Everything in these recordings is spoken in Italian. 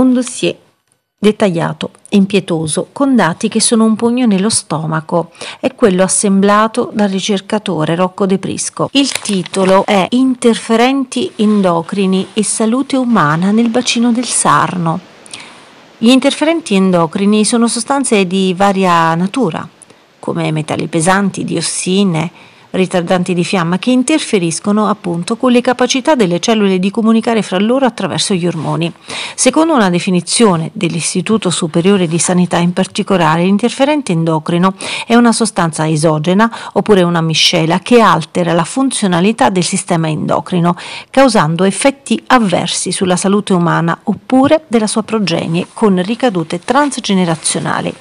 un dossier dettagliato e impietoso con dati che sono un pugno nello stomaco. È quello assemblato dal ricercatore Rocco De Prisco. Il titolo è Interferenti endocrini e salute umana nel bacino del Sarno. Gli interferenti endocrini sono sostanze di varia natura, come metalli pesanti, diossine, ritardanti di fiamma che interferiscono appunto con le capacità delle cellule di comunicare fra loro attraverso gli ormoni. Secondo una definizione dell'Istituto Superiore di Sanità in particolare, l'interferente endocrino è una sostanza esogena oppure una miscela che altera la funzionalità del sistema endocrino, causando effetti avversi sulla salute umana oppure della sua progenie con ricadute transgenerazionali.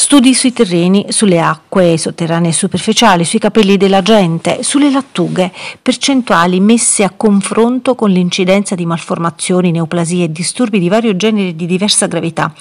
Studi sui terreni, sulle acque sotterranee superficiali, sui capelli della gente, sulle lattughe, percentuali messe a confronto con l'incidenza di malformazioni, neoplasie e disturbi di vario genere e di diversa gravità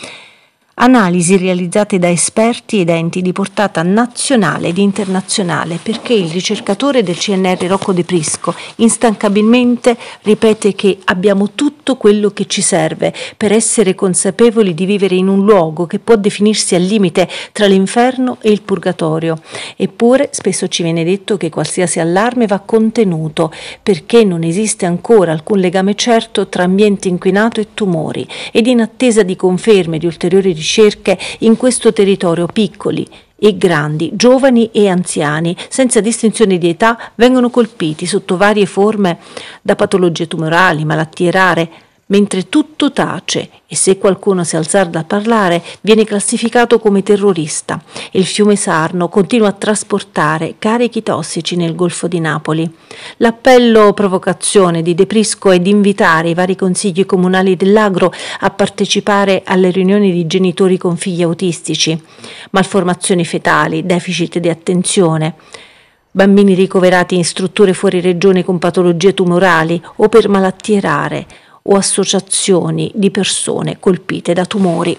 analisi realizzate da esperti ed enti di portata nazionale ed internazionale, perché il ricercatore del CNR Rocco De Prisco instancabilmente ripete che abbiamo tutto quello che ci serve per essere consapevoli di vivere in un luogo che può definirsi al limite tra l'inferno e il purgatorio. Eppure spesso ci viene detto che qualsiasi allarme va contenuto, perché non esiste ancora alcun legame certo tra ambiente inquinato e tumori, ed in attesa di conferme di ulteriori ricerche ricerche in questo territorio piccoli e grandi, giovani e anziani, senza distinzione di età, vengono colpiti sotto varie forme da patologie tumorali, malattie rare, mentre tutto tace e se qualcuno si azzarda a parlare viene classificato come terrorista e il fiume Sarno continua a trasportare carichi tossici nel Golfo di Napoli. L'appello provocazione di De Prisco è di invitare i vari consigli comunali dell'agro a partecipare alle riunioni di genitori con figli autistici, malformazioni fetali, deficit di attenzione bambini ricoverati in strutture fuori regione con patologie tumorali o per malattie rare, o associazioni di persone colpite da tumori.